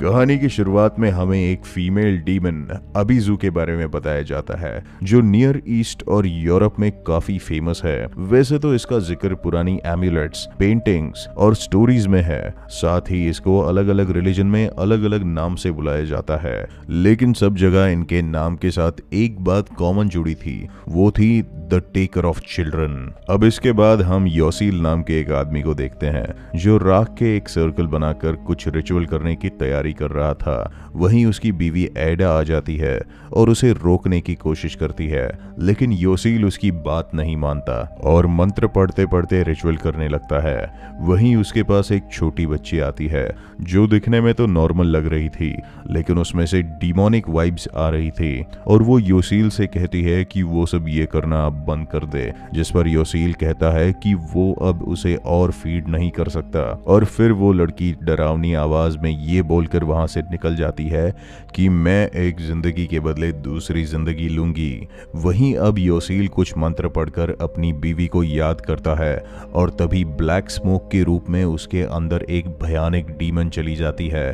कहानी की शुरुआत में हमें एक फीमेल डीमन अबीजू के बारे में बताया जाता है जो नियर ईस्ट और यूरोप में काफी फेमस है वैसे तो इसका जिक्र पुरानी एम्यूलेट्स पेंटिंग्स और स्टोरीज में है साथ ही इसको अलग अलग रिलीजन में अलग अलग नाम से बुलाया जाता है लेकिन सब जगह इनके नाम के साथ एक बात कॉमन जुड़ी थी वो थी द टेकर ऑफ चिल्ड्रन अब इसके बाद हम योसील नाम के एक आदमी को देखते हैं जो राख के एक सर्कल बनाकर कुछ रिचुअल करने की तैयारी तैयारी कर रहा था वहीं उसकी बीवी एडा आ जाती है और उसे रोकने की कोशिश करती है लेकिन योसील उसकी बात नहीं मानता और मंत्र पढ़ते पढ़ते रिचुअल करने लगता है वहीं उसके पास एक छोटी बच्ची आती है जो दिखने में तो नॉर्मल लग रही थी लेकिन उसमें से डिमोनिक वाइब्स आ रही थी और वो योसील से कहती है कि वो सब ये करना अब बंद कर दे जिस पर योसील कहता है कि वो अब उसे और फीड नहीं कर सकता और फिर वो लड़की डरावनी आवाज में ये बोलकर लेकर वहां से निकल जाती है कि मैं एक ज़िंदगी के बदले दूसरी ज़िंदगी लूंगी वहीं अब योसील कुछ मंत्र पढ़कर अपनी बीवी को याद करता है और तभी ब्लैक स्मोक के रूप में उसके अंदर एक भयानक डीमन चली जाती है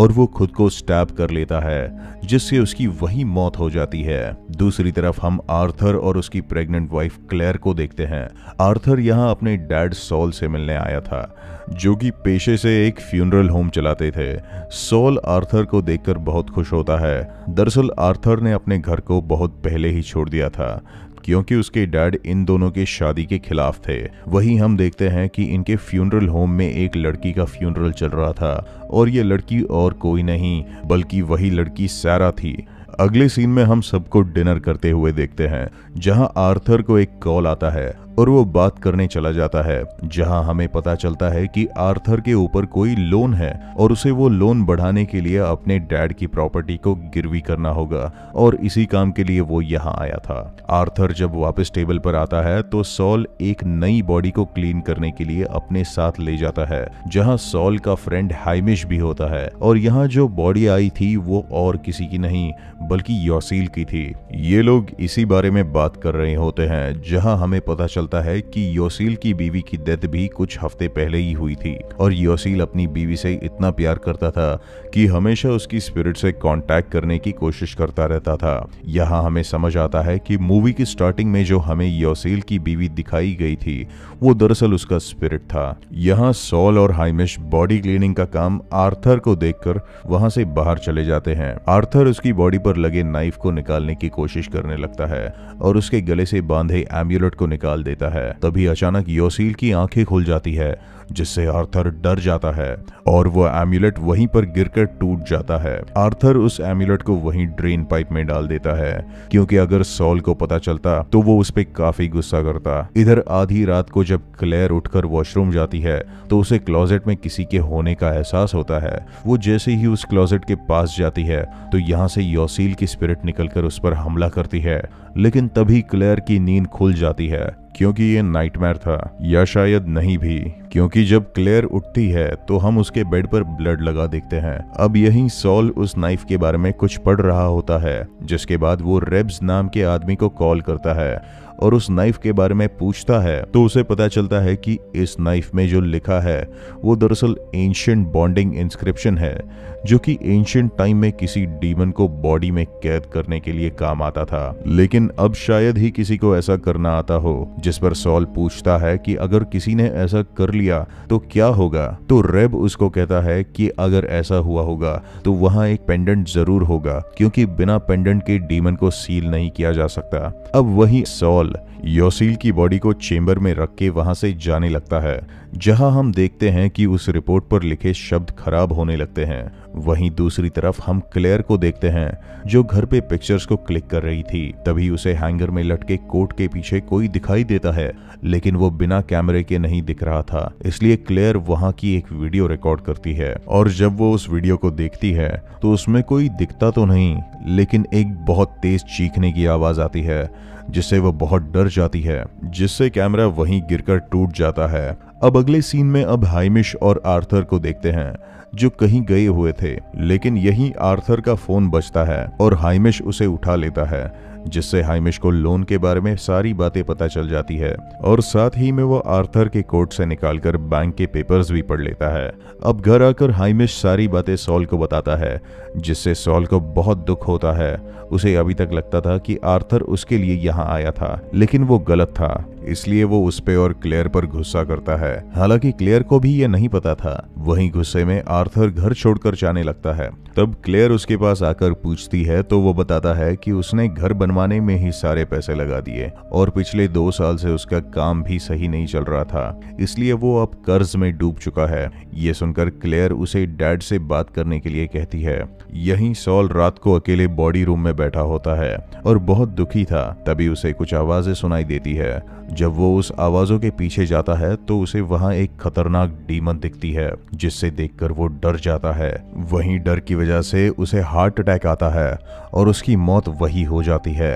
और वो खुद को स्टैप कर लेता है जिससे उसकी वही मौत हो जाती है दूसरी तरफ हम आर्थर और उसकी प्रेग्नेंट वाइफ क्लेयर को देखते हैं आर्थर यहाँ अपने डैड सॉल से मिलने आया था जो कि पेशे से एक फ्यूनरल होम चलाते थे सोल आर्थर को देखकर बहुत खुश होता है दरअसल आर्थर ने अपने घर को बहुत पहले ही छोड़ दिया था क्योंकि उसके डैड इन दोनों के शादी के खिलाफ थे वहीं हम देखते हैं कि इनके फ्यूनरल होम में एक लड़की का फ्यूनरल चल रहा था और ये लड़की और कोई नहीं बल्कि वही लड़की सारा थी अगले सीन में हम सबको डिनर करते हुए देखते हैं जहां आर्थर को एक कॉल आता है और वो बात करने चला जाता है जहां हमें पता चलता है कि आर्थर के ऊपर कोई लोन है और उसे वो लोन बढ़ाने के लिए अपने डैड की प्रॉपर्टी को गिरवी करना होगा और इसी काम के लिए वो यहाँ आया था आर्थर जब वापस टेबल पर आता है तो सॉल एक नई बॉडी को क्लीन करने के लिए अपने साथ ले जाता है जहाँ सॉल का फ्रेंड हाइमिश भी होता है और यहाँ जो बॉडी आई थी वो और किसी की नहीं बल्कि योसील की थी ये लोग इसी बारे में बात कर रहे होते हैं जहाँ हमें पता चलता निकलता है कि योसील की बीवी की डेथ भी कुछ हफ्ते पहले ही हुई थी और योसील अपनी बीवी से इतना प्यार करता था कि हमेशा उसकी स्पिरिट से कांटेक्ट करने की कोशिश करता रहता था यहाँ हमें समझ आता है कि मूवी की स्टार्टिंग में जो हमें योसील की बीवी दिखाई गई थी वो दरअसल उसका स्पिरिट था यहाँ सोल और हाइमिश बॉडी क्लीनिंग का काम आर्थर को देखकर वहां से बाहर चले जाते हैं आर्थर उसकी बॉडी पर लगे नाइफ को निकालने की कोशिश करने लगता है और उसके गले से बांधे एम्बुलेट को निकाल देता है तभी अचानक योसील की आंखें खुल जाती है जिससे आर्थर डर जाता है और वह एम्यूलेट वहीं पर गिरकर टूट जाता है आर्थर उस एम्यूलेट को वहीं ड्रेन पाइप में डाल देता है क्योंकि अगर सॉल को पता चलता तो वो उस पर काफी गुस्सा करता इधर आधी रात को जब क्लेयर उठकर वॉशरूम जाती है तो उसे क्लॉजेट में किसी के होने का एहसास होता है वो जैसे ही उस क्लॉजेट के पास जाती है तो यहाँ से योसील की स्पिरिट निकलकर उस पर हमला करती है लेकिन तभी क्लेयर की नींद खुल जाती है क्योंकि ये नाइटमेयर था या शायद नहीं भी क्योंकि जब क्लेयर उठती है तो हम उसके बेड पर ब्लड लगा देखते हैं अब यही सॉल उस नाइफ के बारे में कुछ पढ़ रहा होता है जिसके बाद वो रेब्स नाम के आदमी को कॉल करता है और उस नाइफ के बारे में पूछता है तो उसे पता चलता है कि इस नाइफ में जो लिखा है वो दरअसल एंशियंट बॉन्डिंग इंस्क्रिप्शन है जो कि एंशियंट टाइम में किसी डीमन को बॉडी में कैद करने के लिए काम आता था लेकिन अब शायद ही किसी को ऐसा करना आता हो जिस पर सॉल पूछता है कि अगर किसी ने ऐसा कर लिया तो क्या होगा तो रेब उसको कहता है कि अगर ऐसा हुआ होगा तो वहां एक पेंडेंट जरूर होगा क्योंकि बिना पेंडेंट के डीमन को सील नहीं किया जा सकता अब वही सॉल الأقل योसील की बॉडी को चेम्बर में रख के वहां से जाने लगता है जहां हम देखते हैं कि उस रिपोर्ट पर लिखे शब्द खराब होने लगते हैं वहीं दूसरी तरफ हम क्लेयर को देखते हैं जो घर पे पिक्चर्स को क्लिक कर रही थी तभी उसे हैंगर में लटके कोट के पीछे कोई दिखाई देता है लेकिन वो बिना कैमरे के नहीं दिख रहा था इसलिए क्लेयर वहां की एक वीडियो रिकॉर्ड करती है और जब वो उस वीडियो को देखती है तो उसमें कोई दिखता तो नहीं लेकिन एक बहुत तेज चीखने की आवाज आती है जिससे वो बहुत डर जाती है जिससे कैमरा वहीं गिरकर टूट जाता है अब अगले सीन में अब हाइमिश और आर्थर को देखते हैं जो कहीं गए हुए थे लेकिन यही आर्थर का फोन बचता है और हाइमिश उसे उठा लेता है जिससे हाइमिश को लोन के बारे में सारी बातें पता चल जाती है और साथ ही में वो आर्थर के कोर्ट से निकालकर बैंक के पेपर्स भी पढ़ लेता है अब घर आकर हाइमिश सारी बातें सॉल को बताता है जिससे सॉल को बहुत दुख होता है उसे अभी तक लगता था कि आर्थर उसके लिए यहाँ आया था लेकिन वो गलत था इसलिए वो उस पे और क्लेयर पर गुस्सा करता है हालांकि क्लेयर को भी ये नहीं पता था वही गुस्से में आर्थर घर छोड़कर जाने लगता है तब क्लेयर उसके पास आकर पूछती है तो वो बताता है कि उसने घर बनवाने में ही सारे पैसे लगा दिए और पिछले दो साल से उसका काम भी सही नहीं चल रहा था इसलिए वो अब कर्ज में डूब चुका है ये सुनकर क्लेयर उसे डैड से बात करने के लिए कहती है यही सॉल रात को अकेले बॉडी रूम में बैठा होता है और बहुत दुखी था तभी उसे कुछ आवाजें सुनाई देती है जब वो उस आवाजों के पीछे जाता है तो उसे वहाँ एक खतरनाक डीमन दिखती है जिससे देखकर वो डर जाता है वहीं डर की वजह से उसे हार्ट अटैक आता है और उसकी मौत वही हो जाती है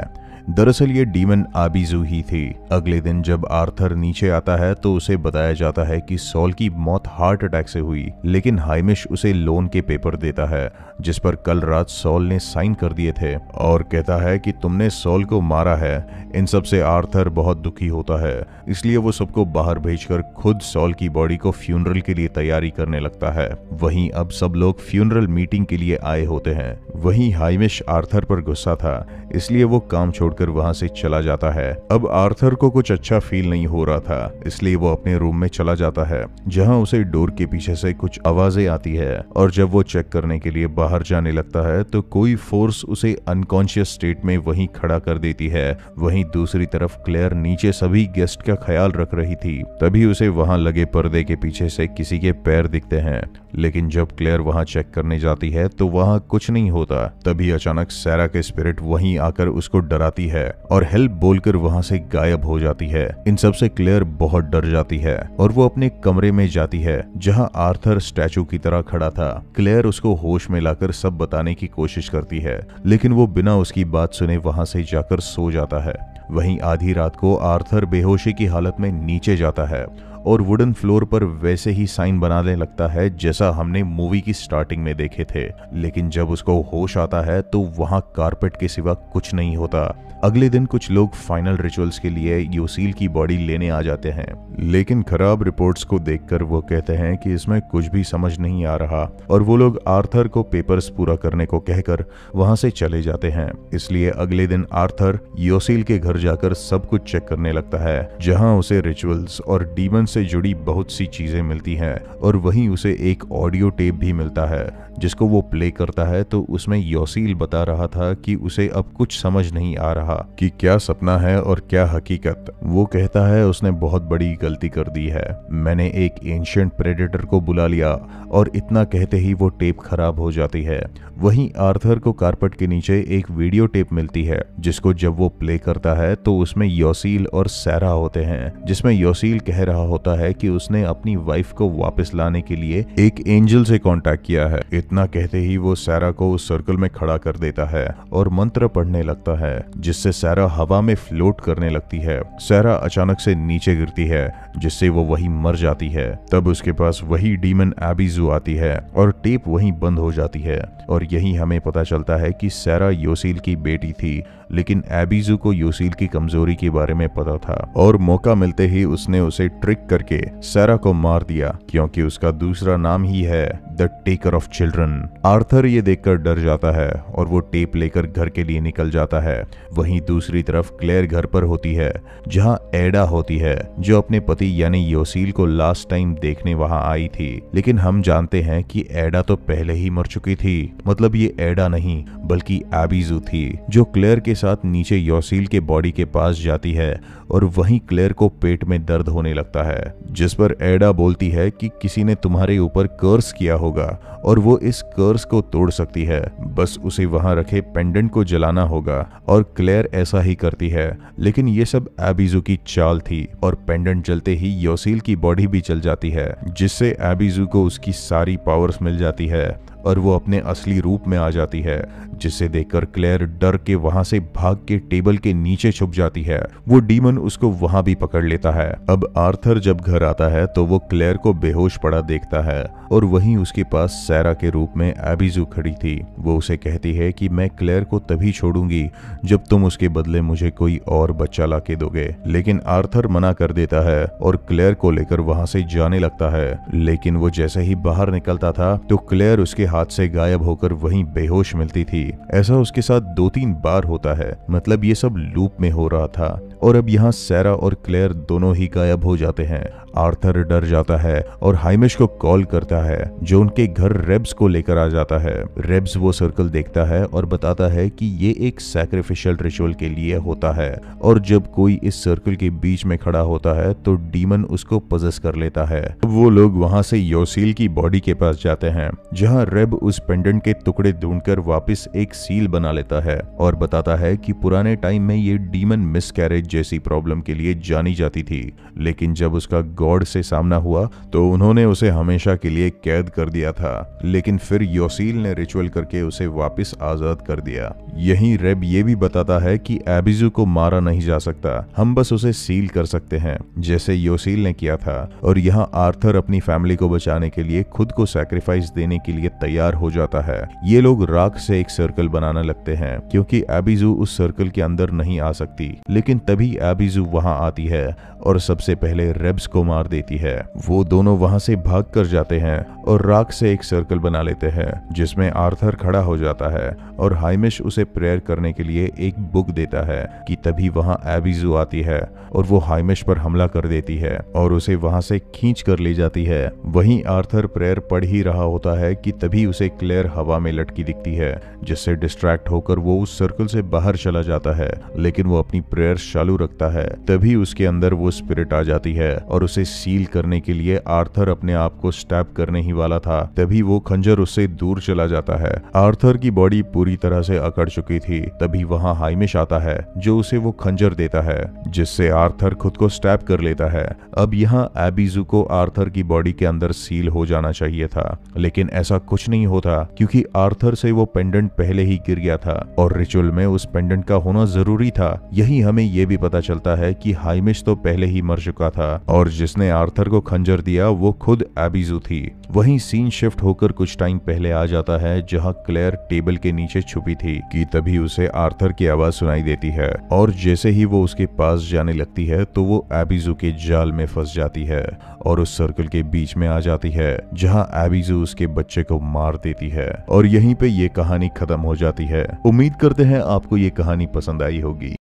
दरअसल ये डीमन आबिजू ही थी अगले दिन जब आर्थर नीचे आता है तो उसे बताया जाता है कि सॉल की मौत हार्ट अटैक से हुई लेकिन हाइमिश उसे लोन के पेपर देता है जिस पर कल रात सॉल ने साइन कर दिए थे और कहता है कि तुमने सॉल को मारा है इन सब से आर्थर बहुत दुखी होता है इसलिए वो सबको बाहर भेजकर खुद सॉल की बॉडी को फ्यूनरल के लिए तैयारी करने लगता है वहीं अब सब लोग फ्यूनरल मीटिंग के लिए आए होते हैं वहीं हाइमिश आर्थर पर गुस्सा था इसलिए वो काम छोड़ छोड़कर वहां से चला जाता है अब आर्थर को कुछ अच्छा फील नहीं हो रहा था इसलिए वो अपने रूम में चला जाता है जहां उसे डोर के पीछे से कुछ आवाजें आती है और जब वो चेक करने के लिए बाहर जाने लगता है तो कोई फोर्स उसे अनकॉन्शियस स्टेट में वहीं खड़ा कर देती है वहीं दूसरी तरफ क्लेयर नीचे सभी गेस्ट का ख्याल रख रही थी तभी उसे वहां लगे पर्दे के पीछे से किसी के पैर दिखते हैं लेकिन जब क्लेयर वहां चेक करने जाती है तो वहां कुछ नहीं होता तभी अचानक सैरा के स्पिरिट वहीं आकर उसको डराती जाती है और हेल्प बोलकर वहां से गायब हो जाती है इन सबसे क्लेयर बहुत डर जाती है और वो अपने कमरे में जाती है जहां आर्थर स्टैचू की तरह खड़ा था क्लेयर उसको होश में लाकर सब बताने की कोशिश करती है लेकिन वो बिना उसकी बात सुने वहां से जाकर सो जाता है वहीं आधी रात को आर्थर बेहोशी की हालत में नीचे जाता है और वुडन फ्लोर पर वैसे ही साइन बनाने लगता है जैसा हमने मूवी की स्टार्टिंग में देखे थे लेकिन जब उसको होश आता है तो वहाँ कारपेट के सिवा कुछ नहीं होता अगले दिन कुछ लोग फाइनल रिचुअल्स के लिए योसील की बॉडी लेने आ जाते हैं लेकिन खराब रिपोर्ट्स को देखकर वो कहते हैं कि इसमें कुछ भी समझ नहीं आ रहा और वो लोग आर्थर को पेपर्स पूरा करने को कहकर वहां से चले जाते हैं इसलिए अगले दिन आर्थर योसील के घर जाकर सब कुछ चेक करने लगता है जहां उसे रिचुअल्स और डीमंस से जुड़ी बहुत सी चीजें मिलती हैं और वहीं उसे एक ऑडियो टेप भी मिलता है जिसको वो प्ले करता है तो उसमें योसील बता रहा था कि उसे अब कुछ समझ नहीं आ रहा कि क्या सपना है और क्या हकीकत वो कहता है उसने बहुत बड़ी गलती कर दी है मैंने एक एंशियंट प्रेडेटर को बुला लिया और इतना कहते ही वो टेप खराब हो जाती है वहीं आर्थर को कारपेट के नीचे एक वीडियो टेप मिलती है जिसको जब वो प्ले करता है तो उसमें योसील और सैरा होते हैं जिसमें योसील कह रहा होता है कि उसने अपनी वाइफ को वापस लाने के लिए एक एंजल से कांटेक्ट किया है इतना कहते ही वो सैरा को उस सर्कल में खड़ा कर देता है और मंत्र पढ़ने लगता है जिससे सैरा हवा में फ्लोट करने लगती है सैरा अचानक से नीचे गिरती है जिससे वो वही मर जाती है तब उसके पास वही डीमन एबीजू आती है और टेप वही बंद हो जाती है और यही हमें पता चलता है कि सैरा योसील की बेटी थी लेकिन एबीजू को यूसील की कमजोरी के बारे में पता था और मौका मिलते ही उसने उसे ट्रिक करके सारा को मार दिया क्योंकि उसका दूसरा नाम ही है the taker of children Arthur ये देखकर डर जाता है और वो टेप लेकर घर के लिए निकल जाता है वहीं दूसरी तरफ क्लेयर घर पर होती है जहां एडा होती है जो अपने पति यानी योसील को लास्ट टाइम देखने वहां आई थी लेकिन हम जानते हैं कि एडा तो पहले ही मर चुकी थी मतलब ये एडा नहीं बल्कि एबीजू थी जो क्लेयर के साथ नीचे योसील के बॉडी के पास जाती है और वहीं क्लेयर को पेट में दर्द होने लगता है जिस पर एडा बोलती है कि किसी ने तुम्हारे ऊपर कर्स किया होगा और वो इस कर्स को तोड़ सकती है बस उसे वहां रखे पेंडेंट को जलाना होगा और क्लेयर ऐसा ही करती है लेकिन ये सब एबिजू की चाल थी और पेंडेंट जलते ही योसील की बॉडी भी चल जाती है जिससे एबिजू को उसकी सारी पावर्स मिल जाती है और वो अपने असली रूप में आ जाती है जिसे देखकर क्लेयर डर के वहां से भाग के टेबल के नीचे छुप जाती है वो डीमन उसको वहां भी पकड़ लेता है अब आर्थर जब घर आता है तो वो क्लेयर को बेहोश पड़ा देखता है और वहीं उसके पास सैरा के रूप में एबिजू खड़ी थी वो उसे कहती है कि मैं क्लेयर को तभी छोड़ूंगी जब तुम उसके बदले मुझे कोई और बच्चा ला दोगे लेकिन आर्थर मना कर देता है और क्लेयर को लेकर वहां से जाने लगता है लेकिन वो जैसे ही बाहर निकलता था तो क्लेयर उसके हाथ से गायब होकर वहीं बेहोश मिलती थी ऐसा उसके साथ दो तीन बार होता है मतलब ये सब लूप में हो रहा था और अब यहाँ सैरा और क्लेयर दोनों ही गायब हो जाते हैं आर्थर डर जाता है और हाइमिश को कॉल करता है जो उनके घर रेब्स को लेकर आ जाता है रेब्स वो सर्कल देखता है और बताता है कि ये एक सैक्रिफिशियल रिचुअल के लिए होता है और जब कोई इस सर्कल के बीच में खड़ा होता है तो डीमन उसको पजस कर लेता है वो लोग वहां से योसील की बॉडी के पास जाते हैं जहाँ रेब शैब उस पेंडेंट के टुकड़े ढूंढकर वापस एक सील बना लेता है और बताता है कि पुराने टाइम में ये डीमन मिसकैरेज जैसी प्रॉब्लम के लिए जानी जाती थी लेकिन जब उसका गॉड से सामना हुआ तो उन्होंने उसे हमेशा के लिए कैद कर दिया था लेकिन फिर योसील ने रिचुअल करके उसे वापस आजाद कर दिया यही रेब ये भी बताता है कि एबिजू को मारा नहीं जा सकता हम बस उसे सील कर सकते हैं जैसे योसील ने किया था और यहाँ आर्थर अपनी फैमिली को बचाने के लिए खुद को सैक्रिफाइस देने के लिए तैयार तैयार हो जाता है ये लोग राख से एक सर्कल बनाने लगते हैं क्योंकि एबिजू उस सर्कल के अंदर नहीं आ सकती लेकिन तभी एबिजू वहां आती है और सबसे पहले रेब्स को मार देती है वो दोनों वहां से भाग कर जाते हैं और राख से एक सर्कल बना लेते हैं जिसमें आर्थर खड़ा हो जाता है और हाइमिश उसे प्रेयर करने के लिए एक बुक देता है कि तभी वहां एबिजू आती है और वो हाइमिश पर हमला कर देती है और उसे वहां से खींच कर ले जाती है वहीं आर्थर प्रेयर पढ़ ही रहा होता है कि तभी ही उसे क्लेयर हवा में लटकी दिखती है जिससे डिस्ट्रैक्ट होकर वो उस सर्कल से बाहर चला जाता है लेकिन वो अपनी प्रेयर चालू रखता है तभी उसके अंदर वो स्पिरिट आ जाती है और उसे सील करने के लिए आर्थर अपने आप को स्टैप करने ही वाला था तभी वो खंजर उससे दूर चला जाता है आर्थर की बॉडी पूरी तरह से अकड़ चुकी थी तभी वहाँ हाइमिश आता है जो उसे वो खंजर देता है जिससे आर्थर खुद को स्टैप कर लेता है अब यहाँ एबीजू को आर्थर की बॉडी के अंदर सील हो जाना चाहिए था लेकिन ऐसा कुछ कुछ नहीं होता क्योंकि आर्थर से वो पेंडेंट पहले ही गिर गया था और रिचुअल में उस पेंडेंट का होना जरूरी था यही हमें ये भी पता चलता है कि हाइमिश तो पहले ही मर चुका था और जिसने आर्थर को खंजर दिया वो खुद एबिजू थी वहीं सीन शिफ्ट होकर कुछ टाइम पहले आ जाता है जहां क्लेयर टेबल के नीचे छुपी थी कि तभी उसे आर्थर की आवाज सुनाई देती है और जैसे ही वो उसके पास जाने लगती है तो वो एबिजू के जाल में फंस जाती है और उस सर्कल के बीच में आ जाती है जहां एबिजू उसके बच्चे को मार देती है और यहीं पे ये कहानी खत्म हो जाती है उम्मीद करते हैं आपको ये कहानी पसंद आई होगी